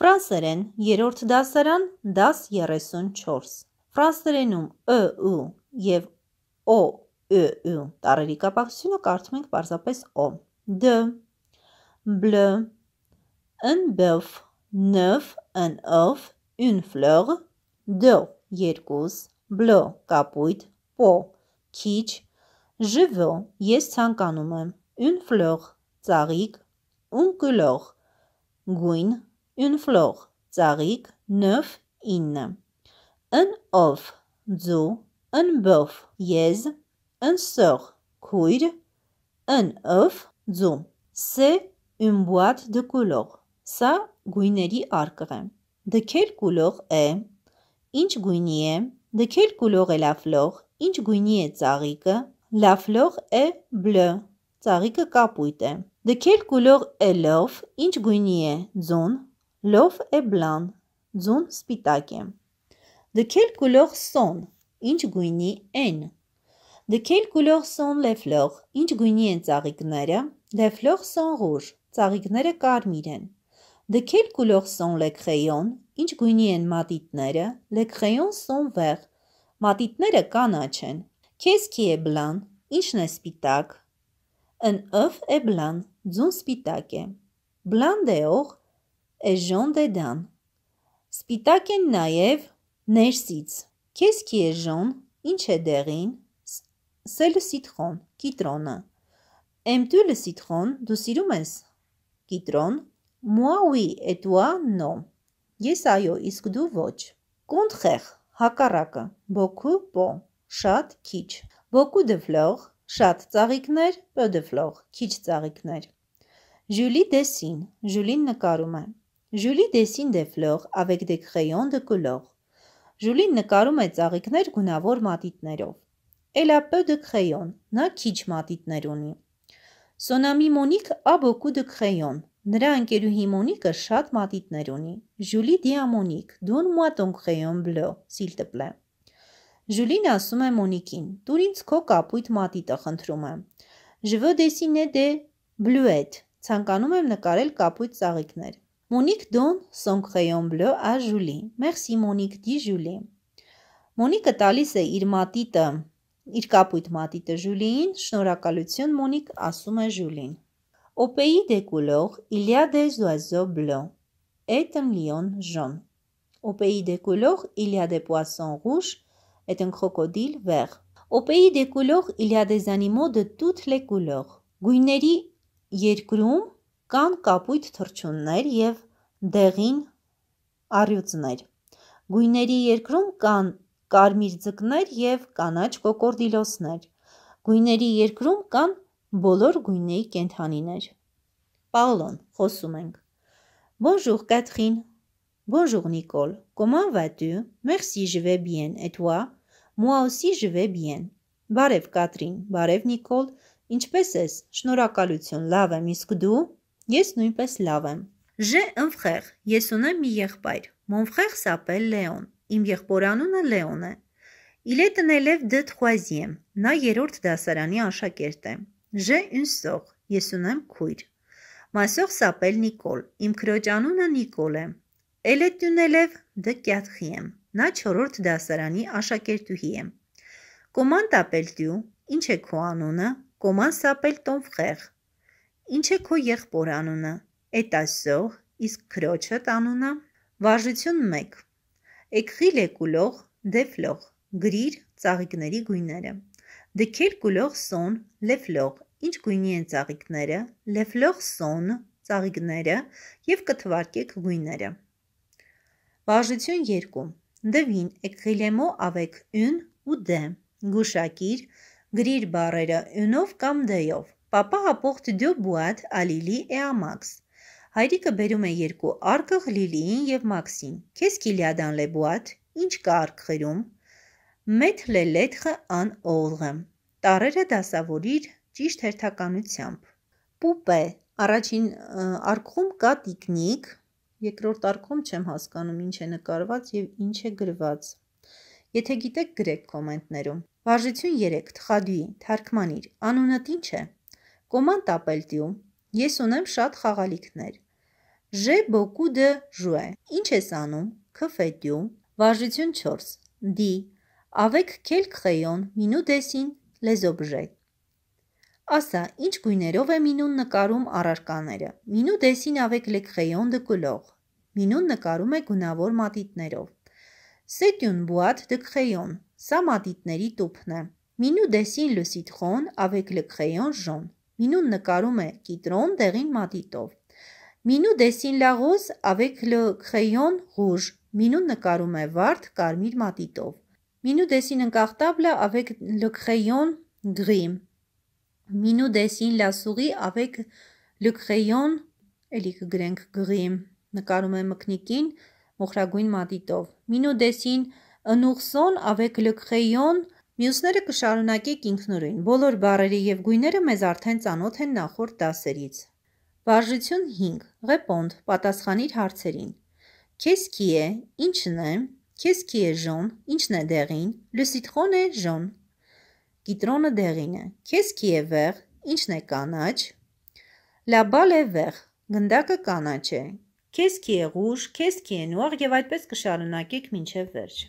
Ֆրանսերեն երրորդ դասարան դաս 34 Ֆրանսերենում ը ու եւ օ ը ու տառերի կապակցությունը կարդում ենք պարզապես օ դ բլ un bœuf 9 un œuf une fleur 2 երկուս բլո կապույտ պո քիչ ժվո ես ցանկանում եմ une fleur ծաղիկ un couleur գույն Յունֆլող ծաղիկ նվ ինը ընով ձու ընբով եզ ընսող քույր ընով ձու սե ումբուատ դկուլող սա գույների արկղ է դքել կուլող է ինչ գույնի է դքել կուլող է լավլող ինչ գույնի է ծաղիկը լավլող է բլը ծաղիկը կապույտ է դքել կուլող է լով ինչ գույնի է ձուն Լով է բլան, ձուն սպիտակ է։ Դքել գուլող սոն, ինչ գույնի են։ Դքել գուլող սոն լեֆլող, ինչ գույնի են ծաղիկները։ Լեֆլող սոն ռուժ, ծաղիկները կարմիր են։ Դքել գուլող սոն լեքխեյոն, ինչ գույնի են մատիտները։ Լեքխեյոն սոն վեղ, մատիտները կանաչ են։ Քեսքի է բլան, ինչն է սպիտակ։ Ըն ըֆ է բլան, ձուն սպիտակ է։ Բլան դեող Էժոն Դեդան։ Սպիտակ են նաև ներսից։ Քեզ քի էժոն, ինչ է դեղին։ Սելը սիտրոն, կիտրոնը։ Էմտու լը սիտրոն, դու սիրում ես։ Կիտրոն, մուա ուի էտուա նո։ Ես այո, իսկ դու ոչ։ Կոնտխեղ, հակառակը, բոկու պո, շատ քիչ։ Բոկու դվլող, շատ ծաղիկներ, պո դվլող, քիչ ծաղիկներ։ Ժյուլի դեսին, Ժուլին նկարում է։ Ժուլի դեսին դեֆլող, ավեկ դե քրեյոն դկուլող։ Ժուլին նկարում է ծաղիկներ գունավոր մատիտներով։ Էլապը դե քրեյոն, նա քիչ մատիտներ ունի։ Սոնամի Մոնիկ աբոկու դե քրեյոն, նրա ընկերուհի Մոնիկը շատ մատիտներ ունի։ Ժուլի դիամոնիկ, դուն մուատոն քրեյոն բլո, սիլ տպլե։ Ժուլին ասում է Մոնիկին. «Դուր ինձ քո կապույտ մատիտը խնդրում եմ»։ Ժվո դեսինե դե բլուետ, ցանկանում եմ նկարել կապույտ ծաղիկներ։ Monique donne son crayon bleu à Julie. Merci Monique, dit Julie. Մոնիկը տալիս է իր մատիտը, իր կապույտ մատիտը Ժուլիին, շնորհակալություն Մոնիկ, ասում է Ժուլին։ Au pays des couleurs, il y a des oiseaux blancs. Est un lion jaune. Au pays des couleurs, il y a des poissons rouges. Est un crocodile vert. Au pays des couleurs, il y a des animaux de toutes les couleurs. Գույների երկրում Կան կապույտ թռչուններ և դեղին առյուծներ։ Գույների երկրում կան կարմիր ձկներ և կանաչ կոկորդիլոսներ։ Գույների երկրում կան բոլոր գույների կենդանիներ։ Պաոլոն, խոսում ենք։ Bonjour Catherine. Bonjour Nicole. Comment vas-tu? Merci, je vais bien. Et toi? Moi aussi je vais bien. Բարև Կատրին, բարև Նիկոլ։ Ինչպե՞ս ես։ Շնորհակալություն, լավ եմ, իսկ դու։ Ես նույնպես լավ եմ։ Ժ ընվխեղ, ես ունեմ մի եղբայր։ Մոնվխեղ սապել Լեոն։ Իմ եղբորանունը Լեոն է։ Իլետն էլև դ դե թխուազիեմ։ Նա երրորդ դասարանի աշակերտ է։ Ժ ունսող, ես ունեմ քույր։ Մասող սապել Նիկոլ։ Իմ քրոջ անունը Նիկոլ է։ Էլետն էլև դ կյատխի եմ։ Նա չորրորդ դասարանի աշակերտուհի է։ Կոման տապել դու, ինչ է քո անունը։ Կոման սապել տոնվխեղ։ Ինչ է քո եղբոր անունը։ Էտասող, իսկ քրոջդ անունը։ Վարժություն 1։ Էքրիլ է կուլող, դեֆլող։ Գրիր ծաղիկների գույները։ Դքել կուլող սոն, լեֆլող։ Ինչ գույնի են ծաղիկները։ Լեֆլող սոն, ծաղիկները եւ կթվարկեք գույները։ Վարժություն 2։ Դվին էքրիլեմո ավեկ ուն ու դե։ Գուշակիր գրիր բառերը ունով կամ դեյով։ Պապա ապողջ դյո բուատ ալիլի է ամաքս։ Հայրիկը բերում է երկու արկղ լիլիին և մաքսին։ Քես կիլիադան լե բուատ, ինչ կա արկղերում։ Մեթ լե լետխը ան օղղը։ Տարերը դասավորիր ճիշտ հերթականությամբ։ Պուպե, առաջին արկղում կա տիկնիկ, երկրորդ արկղում չեմ հասկանում ինչ է նկարված և ինչ է գրված։ Եթե գիտեք գրեք կոմենտներում։ Վարժություն 3. Թխադուի, թարգմանիր, անունդ ինչ է։ Կոմանդ ապելտիում, ես ունեմ շատ խաղալիքներ։ Ժե բոկու դը դե ժուե։ Ինչ ես անում։ Քֆետյում, վարժություն 4։ Դի, ավեք քել քխեյոն, մինու դեսին, լեզոբժե։ Ասա, ինչ գույներով է մինուն նկարում առարկաները։ Մինու դեսին ավեք լեքխեյոն դկուլող։ Մինուն նկարում է գունավոր մատիտներով։ Սետյուն բուատ դկխեյոն, սա մատիտների տուփն է։ Մինու դեսին լուսիթխոն ավեք լեքխեյոն ժոն։ Minun նկարում է կիտրոն դեղին մատիտով։ Minու դեսին լաղոս avec le crayon rouge։ Minun նկարում է վարդ կարմիր մատիտով։ Minու դեսին ընկախտաբլա avec le crayon gris։ Minու դեսին լասուղի avec le crayon էլի կգրենք գրի նկարում է մկնիկին մոխրագույն մատիտով։ Մինու դեսին ընուխսոն ավեկ լկխեյոն Մյուսները կշարունակեք ինքնուրույն։ Բոլոր բառերը եւ գույները մեզ արդեն ծանոթ են նախորդ դասերից։ Վարժություն 5. Ռեպոնդ, պատասխանիր հարցերին։ Քեզ qui է, ինչն է, քեզ qui է Ժոն, ինչն է դեղին, le citron է Ժոն։ Կիտրոնը դեղին է։ Քեզ qui է վեղ, ինչն է կանաչ, la balle է վեղ, գնդակը կանաչ է։ Քեզ qui է rouge, քեզ qui է noir եւ այդպես կշարունակեք ոչ վերջ։